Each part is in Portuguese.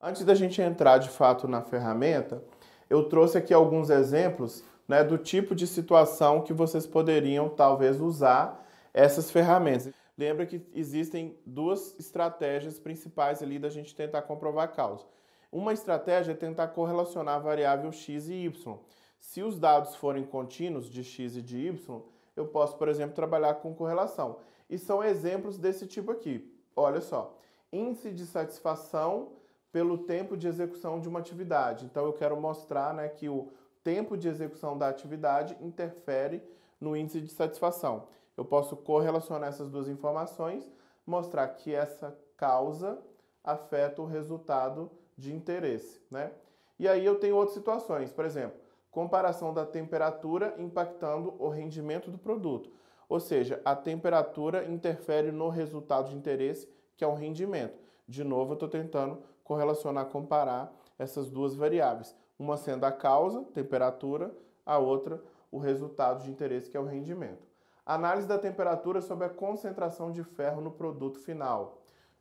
Antes da gente entrar de fato na ferramenta, eu trouxe aqui alguns exemplos né, do tipo de situação que vocês poderiam talvez usar essas ferramentas. Lembra que existem duas estratégias principais ali da gente tentar comprovar a causa. Uma estratégia é tentar correlacionar a variável x e y. Se os dados forem contínuos de x e de y, eu posso, por exemplo, trabalhar com correlação. E são exemplos desse tipo aqui. Olha só, índice de satisfação pelo tempo de execução de uma atividade. Então eu quero mostrar né, que o tempo de execução da atividade interfere no índice de satisfação. Eu posso correlacionar essas duas informações, mostrar que essa causa afeta o resultado de interesse. Né? E aí eu tenho outras situações, por exemplo, comparação da temperatura impactando o rendimento do produto. Ou seja, a temperatura interfere no resultado de interesse, que é o rendimento. De novo, eu estou tentando correlacionar, comparar essas duas variáveis, uma sendo a causa, temperatura, a outra o resultado de interesse, que é o rendimento. Análise da temperatura sobre a concentração de ferro no produto final.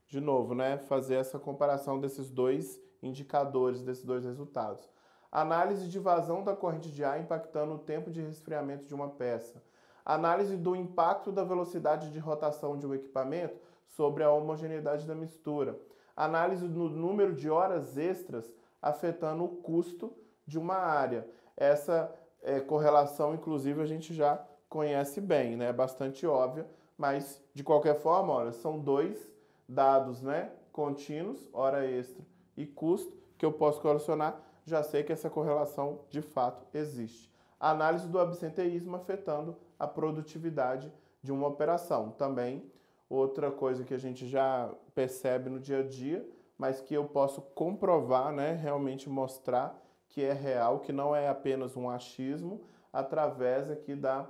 De novo, né, fazer essa comparação desses dois indicadores, desses dois resultados. Análise de vazão da corrente de ar impactando o tempo de resfriamento de uma peça. Análise do impacto da velocidade de rotação de um equipamento sobre a homogeneidade da mistura análise do número de horas extras afetando o custo de uma área. Essa é, correlação, inclusive, a gente já conhece bem, né? É bastante óbvia, mas de qualquer forma, olha, são dois dados, né? Contínuos, hora extra e custo, que eu posso correlacionar, já sei que essa correlação de fato existe. análise do absenteísmo afetando a produtividade de uma operação. Também Outra coisa que a gente já percebe no dia a dia, mas que eu posso comprovar, né, realmente mostrar que é real, que não é apenas um achismo, através aqui da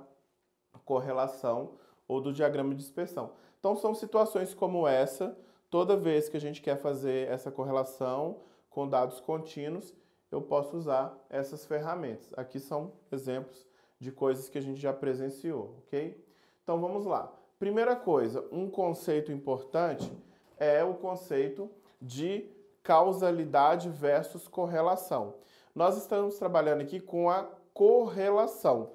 correlação ou do diagrama de dispersão. Então são situações como essa, toda vez que a gente quer fazer essa correlação com dados contínuos, eu posso usar essas ferramentas. Aqui são exemplos de coisas que a gente já presenciou, ok? Então vamos lá. Primeira coisa, um conceito importante é o conceito de causalidade versus correlação. Nós estamos trabalhando aqui com a correlação.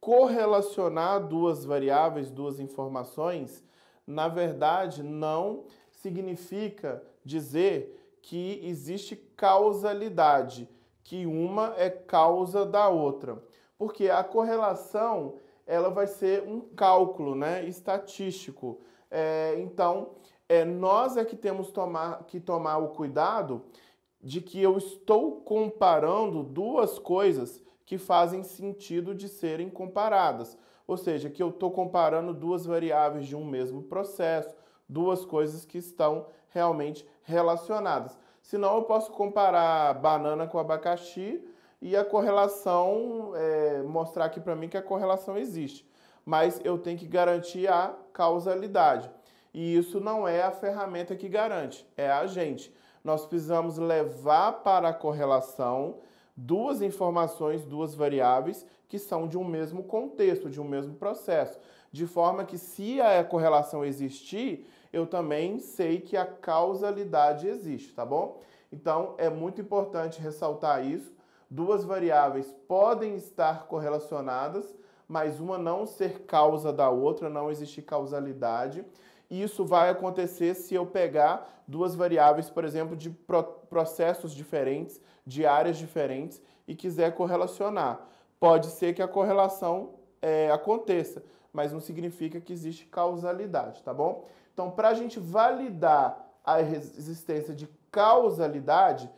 Correlacionar duas variáveis, duas informações, na verdade, não significa dizer que existe causalidade, que uma é causa da outra. Porque a correlação ela vai ser um cálculo né, estatístico. É, então, é, nós é que temos tomar, que tomar o cuidado de que eu estou comparando duas coisas que fazem sentido de serem comparadas. Ou seja, que eu estou comparando duas variáveis de um mesmo processo, duas coisas que estão realmente relacionadas. Senão eu posso comparar banana com abacaxi, e a correlação, é, mostrar aqui para mim que a correlação existe. Mas eu tenho que garantir a causalidade. E isso não é a ferramenta que garante, é a gente. Nós precisamos levar para a correlação duas informações, duas variáveis que são de um mesmo contexto, de um mesmo processo. De forma que, se a correlação existir, eu também sei que a causalidade existe, tá bom? Então, é muito importante ressaltar isso duas variáveis podem estar correlacionadas, mas uma não ser causa da outra, não existe causalidade. E isso vai acontecer se eu pegar duas variáveis, por exemplo, de processos diferentes, de áreas diferentes e quiser correlacionar. Pode ser que a correlação é, aconteça, mas não significa que existe causalidade, tá bom? Então, para a gente validar a existência de causalidade,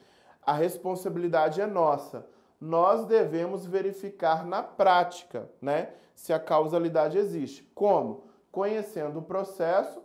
a responsabilidade é nossa. Nós devemos verificar na prática, né, se a causalidade existe. Como? Conhecendo o processo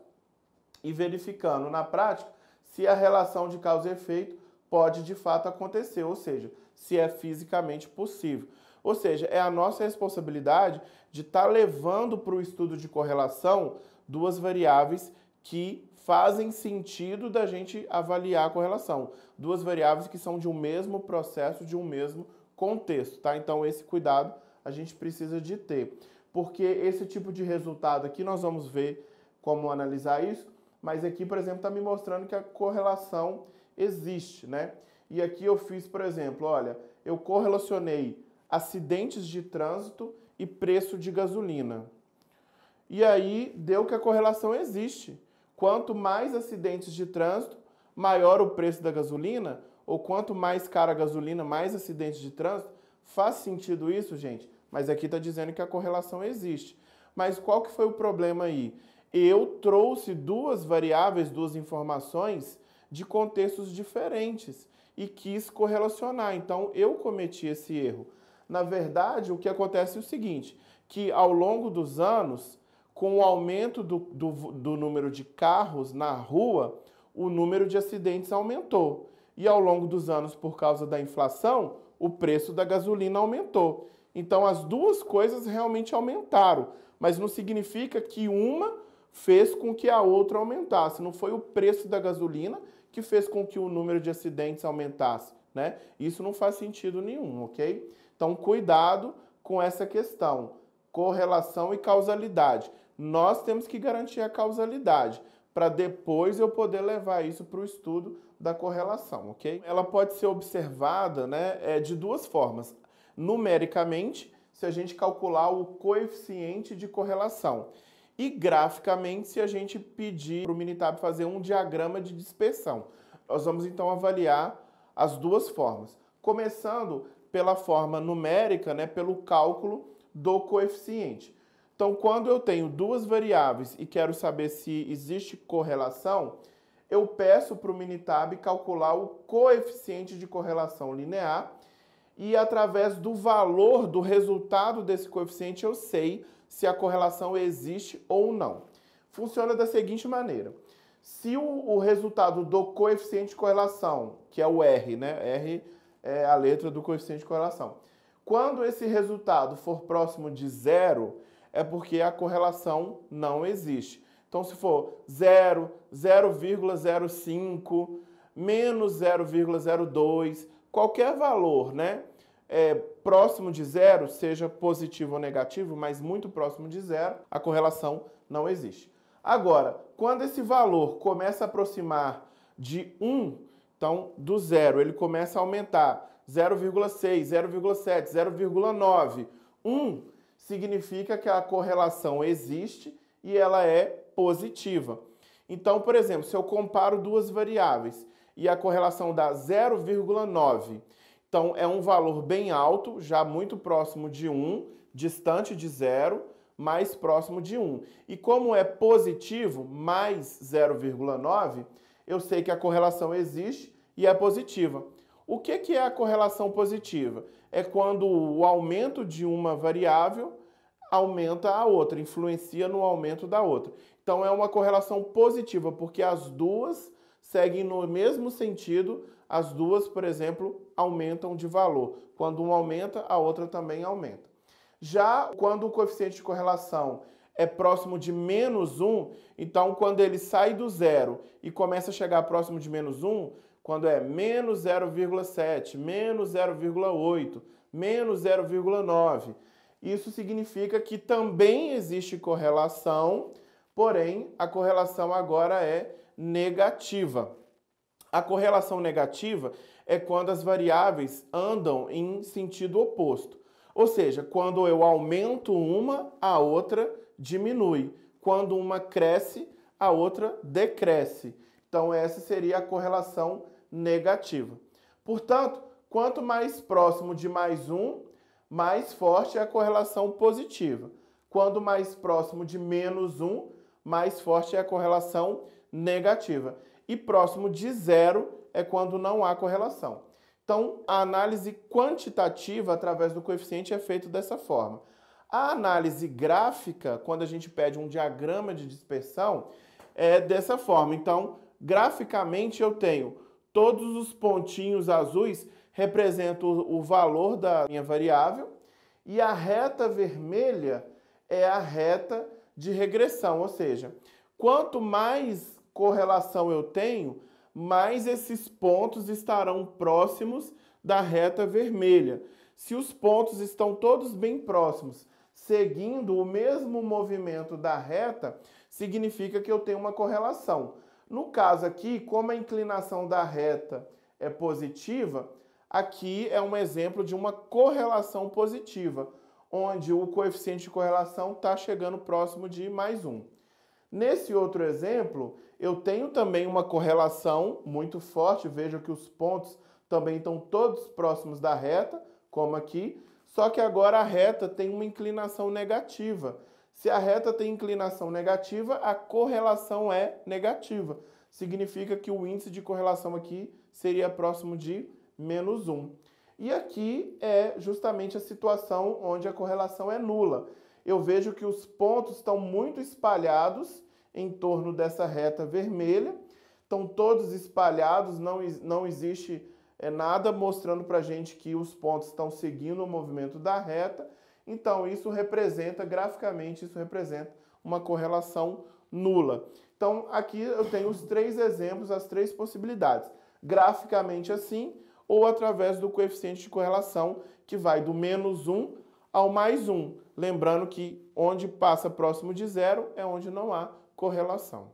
e verificando na prática se a relação de causa e efeito pode de fato acontecer, ou seja, se é fisicamente possível. Ou seja, é a nossa responsabilidade de estar tá levando para o estudo de correlação duas variáveis que fazem sentido da gente avaliar a correlação. Duas variáveis que são de um mesmo processo, de um mesmo contexto, tá? Então esse cuidado a gente precisa de ter. Porque esse tipo de resultado aqui nós vamos ver como analisar isso, mas aqui, por exemplo, está me mostrando que a correlação existe, né? E aqui eu fiz, por exemplo, olha, eu correlacionei acidentes de trânsito e preço de gasolina. E aí deu que a correlação existe quanto mais acidentes de trânsito, maior o preço da gasolina, ou quanto mais cara a gasolina, mais acidentes de trânsito. Faz sentido isso, gente? Mas aqui está dizendo que a correlação existe. Mas qual que foi o problema aí? Eu trouxe duas variáveis, duas informações de contextos diferentes e quis correlacionar. Então eu cometi esse erro. Na verdade, o que acontece é o seguinte, que ao longo dos anos com o aumento do, do, do número de carros na rua, o número de acidentes aumentou. E ao longo dos anos, por causa da inflação, o preço da gasolina aumentou. Então, as duas coisas realmente aumentaram, mas não significa que uma fez com que a outra aumentasse. Não foi o preço da gasolina que fez com que o número de acidentes aumentasse, né? Isso não faz sentido nenhum, ok? Então, cuidado com essa questão correlação e causalidade. Nós temos que garantir a causalidade para depois eu poder levar isso para o estudo da correlação, ok? Ela pode ser observada né, é, de duas formas. Numericamente, se a gente calcular o coeficiente de correlação. E graficamente, se a gente pedir para o Minitab fazer um diagrama de dispersão. Nós vamos então avaliar as duas formas. Começando pela forma numérica, né, pelo cálculo do coeficiente. Então, quando eu tenho duas variáveis e quero saber se existe correlação, eu peço para o Minitab calcular o coeficiente de correlação linear e através do valor do resultado desse coeficiente eu sei se a correlação existe ou não. Funciona da seguinte maneira. Se o, o resultado do coeficiente de correlação, que é o R, né? R é a letra do coeficiente de correlação quando esse resultado for próximo de zero, é porque a correlação não existe. Então, se for 0, 0,05, menos 0,02, qualquer valor né, é, próximo de zero, seja positivo ou negativo, mas muito próximo de zero, a correlação não existe. Agora, quando esse valor começa a aproximar de 1, um, então do zero ele começa a aumentar 0,6, 0,7, 0,9. 1 significa que a correlação existe e ela é positiva. Então, por exemplo, se eu comparo duas variáveis e a correlação dá 0,9, então é um valor bem alto, já muito próximo de 1, distante de zero, mais próximo de 1. E como é positivo, mais 0,9, eu sei que a correlação existe e é positiva. O que, é a correlação positiva? É quando o aumento de uma variável aumenta a outra, influencia no aumento da outra. Então é uma correlação positiva, porque as duas seguem no mesmo sentido, as duas, por exemplo, aumentam de valor. Quando uma aumenta, a outra também aumenta. Já quando o coeficiente de correlação é próximo de menos 1, então quando ele sai do zero e começa a chegar próximo de menos 1, quando é menos 0,7, menos 0,8, menos 0,9. Isso significa que também existe correlação, porém a correlação agora é negativa. A correlação negativa é quando as variáveis andam em sentido oposto. Ou seja, quando eu aumento uma, a outra diminui. Quando uma cresce, a outra decresce. Então, essa seria a correlação negativa. Portanto, quanto mais próximo de mais um, mais forte é a correlação positiva. Quando mais próximo de menos um, mais forte é a correlação negativa. E próximo de zero é quando não há correlação. Então, a análise quantitativa através do coeficiente é feita dessa forma. A análise gráfica, quando a gente pede um diagrama de dispersão, é dessa forma. Então, graficamente eu tenho Todos os pontinhos azuis representam o valor da minha variável e a reta vermelha é a reta de regressão, ou seja, quanto mais correlação eu tenho, mais esses pontos estarão próximos da reta vermelha. Se os pontos estão todos bem próximos, seguindo o mesmo movimento da reta, significa que eu tenho uma correlação. No caso aqui, como a inclinação da reta é positiva, aqui é um exemplo de uma correlação positiva, onde o coeficiente de correlação está chegando próximo de mais 1. Nesse outro exemplo, eu tenho também uma correlação muito forte, veja que os pontos também estão todos próximos da reta, como aqui, só que agora a reta tem uma inclinação negativa. Se a reta tem inclinação negativa, a correlação é negativa. Significa que o índice de correlação aqui seria próximo de menos 1. E aqui é justamente a situação onde a correlação é nula. Eu vejo que os pontos estão muito espalhados em torno dessa reta vermelha. Estão todos espalhados, não, não existe é, nada mostrando para a gente que os pontos estão seguindo o movimento da reta. Então, isso representa, graficamente, isso representa uma correlação nula. Então, aqui eu tenho os três exemplos, as três possibilidades. Graficamente assim, ou através do coeficiente de correlação, que vai do menos 1 ao mais 1. Lembrando que onde passa próximo de zero é onde não há correlação.